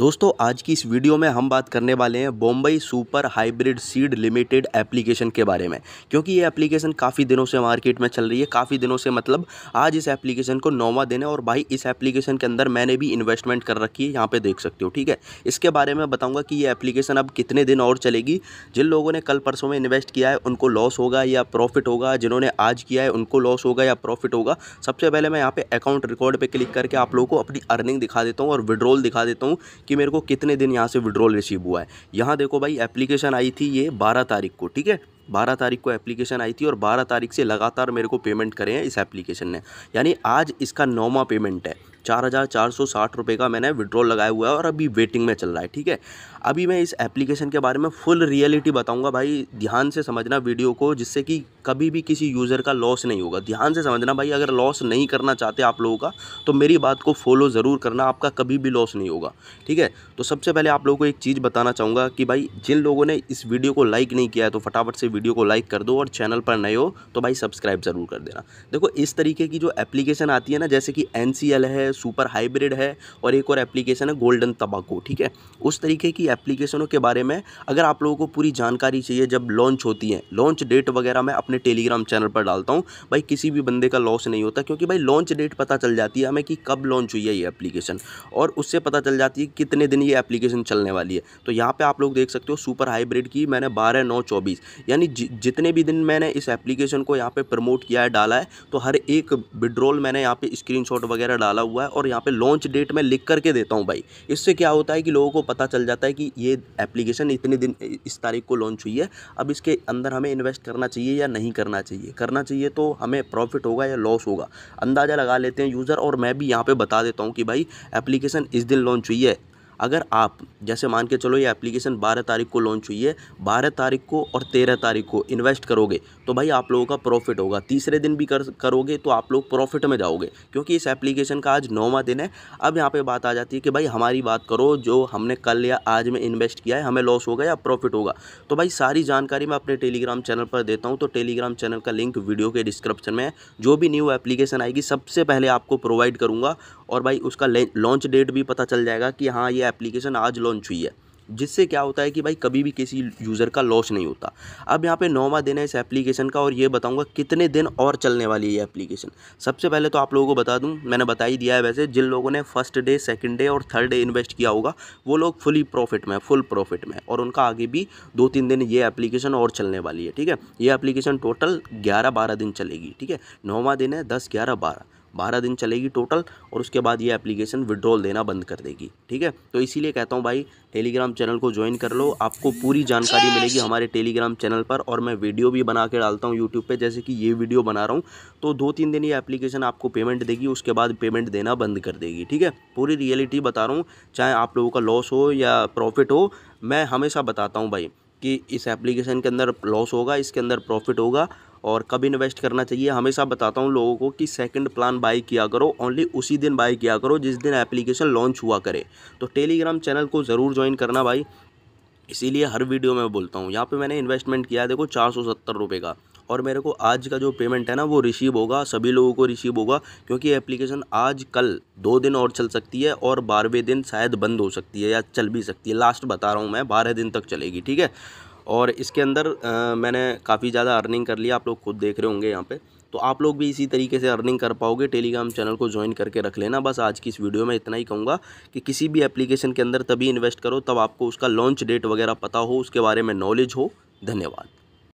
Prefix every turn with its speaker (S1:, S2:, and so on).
S1: दोस्तों आज की इस वीडियो में हम बात करने वाले हैं Bombay super hybrid seed limited application के बारे में क्योंकि ये एप्लीकेशन काफ़ी दिनों से मार्केट में चल रही है काफ़ी दिनों से मतलब आज इस एप्लीकेशन को नौवा दिन है और भाई इस एप्लीकेशन के अंदर मैंने भी इन्वेस्टमेंट कर रखी है यहाँ पे देख सकते हो ठीक है इसके बारे में बताऊँगा कि ये एप्लीकेशन अब कितने दिन और चलेगी जिन लोगों ने कल परसों में इन्वेस्ट किया है उनको लॉस होगा या प्रॉफिट होगा जिन्होंने आज किया है उनको लॉस होगा या प्रॉफिट होगा सबसे पहले मैं यहाँ पर अकाउंट रिकॉर्ड पर क्लिक करके आप लोगों को अपनी अर्निंग दिखा देता हूँ और विड्रॉल दिखा देता हूँ कि मेरे को कितने दिन यहाँ से विड्रॉल रिसीव हुआ है यहाँ देखो भाई एप्लीकेशन आई थी ये बारह तारीख को ठीक है बारह तारीख को एप्लीकेशन आई थी और बारह तारीख से लगातार मेरे को पेमेंट करे हैं इस एप्लीकेशन ने यानी आज इसका नौवा पेमेंट है चार हज़ार चार सौ साठ रुपये का मैंने विड्रॉल लगाया हुआ है और अभी वेटिंग में चल रहा है ठीक है अभी मैं इस एप्लीकेशन के बारे में फुल रियलिटी बताऊंगा भाई ध्यान से समझना वीडियो को जिससे कि कभी भी किसी यूज़र का लॉस नहीं होगा ध्यान से समझना भाई अगर लॉस नहीं करना चाहते आप लोगों का तो मेरी बात को फॉलो ज़रूर करना आपका कभी भी लॉस नहीं होगा ठीक है तो सबसे पहले आप लोगों को एक चीज़ बताना चाहूँगा कि भाई जिन लोगों ने इस वीडियो को लाइक नहीं किया है तो फटाफट से वीडियो को लाइक कर दो और चैनल पर नए हो तो भाई सब्सक्राइब ज़रूर कर देना देखो इस तरीके की जो एप्लीकेशन आती है ना जैसे कि एन है है सुपर हाइब्रिड है और एक और एप्लीकेशन है गोल्डन तंबाकू ठीक है उस तरीके की एप्लीकेशनों के बारे में अगर आप लोगों को पूरी जानकारी चाहिए जब लॉन्च होती है लॉन्च डेट वगैरह मैं अपने टेलीग्राम चैनल पर डालता हूँ भाई किसी भी बंदे का लॉस नहीं होता क्योंकि भाई लॉन्च डेट पता चल जाती है हमें कि कब लॉन्च हुई है ये एप्लीकेशन और उससे पता चल जाती है कितने दिन ये एप्लीकेशन चलने वाली है तो यहाँ पर आप लोग देख सकते हो सुपर हाइब्रिड की मैंने बारह नौ चौबीस यानी जितने भी दिन मैंने इस एप्लीकेशन को यहाँ पर प्रमोट किया है डाला है तो हर एक विड्रॉल मैंने यहाँ पर स्क्रीन वगैरह डाला हुआ हुआ है और यहाँ पे लॉन्च डेट में लिख करके देता हूँ भाई इससे क्या होता है कि लोगों को पता चल जाता है कि ये एप्लीकेशन इतने दिन इस तारीख को लॉन्च हुई है अब इसके अंदर हमें इन्वेस्ट करना चाहिए या नहीं करना चाहिए करना चाहिए तो हमें प्रॉफिट होगा या लॉस होगा अंदाज़ा लगा लेते हैं यूज़र और मैं भी यहाँ पर बता देता हूँ कि भाई एप्लीकेशन इस दिन लॉन्च हुई है अगर आप जैसे मान के चलो ये एप्लीकेशन बारह तारीख को लॉन्च हुई है बारह तारीख को और तेरह तारीख को इन्वेस्ट करोगे तो भाई आप लोगों का प्रॉफिट होगा तीसरे दिन भी कर करोगे तो आप लोग प्रॉफिट में जाओगे क्योंकि इस एप्लीकेशन का आज नौवा दिन है अब यहाँ पर बात आ जाती है कि भाई हमारी बात करो जो हमने कल या आज में इन्वेस्ट किया है हमें लॉस होगा या प्रॉफिट होगा तो भाई सारी जानकारी मैं अपने टेलीग्राम चैनल पर देता हूँ तो टेलीग्राम चैनल का लिंक वीडियो के डिस्क्रिप्शन में है जो भी न्यू एप्लीकेशन आएगी सबसे पहले आपको प्रोवाइड करूँगा और भाई उसका लॉन्च डेट भी पता चल जाएगा कि हाँ ये एप्लीकेशन आज लॉन्च हुई है जिससे क्या होता है कि भाई कभी भी किसी यूज़र का लॉस नहीं होता अब यहाँ पे नौवा दिन है इस एप्लीकेशन का और ये बताऊँगा कितने दिन और चलने वाली है ये एप्लीकेशन सबसे पहले तो आप लोगों को बता दूँ मैंने बता ही दिया है वैसे जिन लोगों ने फर्स्ट डे सेकेंड डे और थर्ड डे इन्वेस्ट किया होगा वो लोग फुली प्रॉफिट में फुल प्रॉफिट में और उनका आगे भी दो तीन दिन ये एप्लीकेशन और चलने वाली है ठीक है ये एप्लीकेशन टोटल ग्यारह बारह दिन चलेगी ठीक है नौवा दिन है दस ग्यारह बारह बारह दिन चलेगी टोटल और उसके बाद ये एप्लीकेशन विड्रॉल देना बंद कर देगी ठीक है तो इसीलिए कहता हूँ भाई टेलीग्राम चैनल को ज्वाइन कर लो आपको पूरी जानकारी मिलेगी हमारे टेलीग्राम चैनल पर और मैं वीडियो भी बना के डालता हूँ यूट्यूब पर जैसे कि ये वीडियो बना रहा हूँ तो दो तीन दिन ये एप्लीकेशन आपको पेमेंट देगी उसके बाद पेमेंट देना बंद कर देगी ठीक है पूरी रियलिटी बता रहा हूँ चाहे आप लोगों का लॉस हो या प्रॉफिट हो मैं हमेशा बताता हूँ भाई कि इस एप्लीकेशन के अंदर लॉस होगा इसके अंदर प्रॉफिट होगा और कब इन्वेस्ट करना चाहिए हमेशा बताता हूँ लोगों को कि सेकंड प्लान बाई किया करो ओनली उसी दिन बाई किया करो जिस दिन एप्लीकेशन लॉन्च हुआ करे तो टेलीग्राम चैनल को ज़रूर ज्वाइन करना भाई इसीलिए हर वीडियो में बोलता हूँ यहाँ पे मैंने इन्वेस्टमेंट किया देखो चार सौ सत्तर रुपये का और मेरे को आज का जो पेमेंट है ना वो रिसीव होगा सभी लोगों को रिसीव होगा क्योंकि एप्लीकेशन आज कल दो दिन और चल सकती है और बारहवें दिन शायद बंद हो सकती है या चल भी सकती है लास्ट बता रहा हूँ मैं बारह दिन तक चलेगी ठीक है और इसके अंदर आ, मैंने काफ़ी ज़्यादा अर्निंग कर लिया आप लोग खुद देख रहे होंगे यहाँ पर तो आप लोग भी इसी तरीके से अर्निंग कर पाओगे टेलीग्राम चैनल को ज्वाइन करके रख लेना बस आज की इस वीडियो में इतना ही कहूँगा कि किसी भी एप्लीकेशन के अंदर तभी इन्वेस्ट करो तब आपको उसका लॉन्च डेट वगैरह पता हो उसके बारे में नॉलेज हो धन्यवाद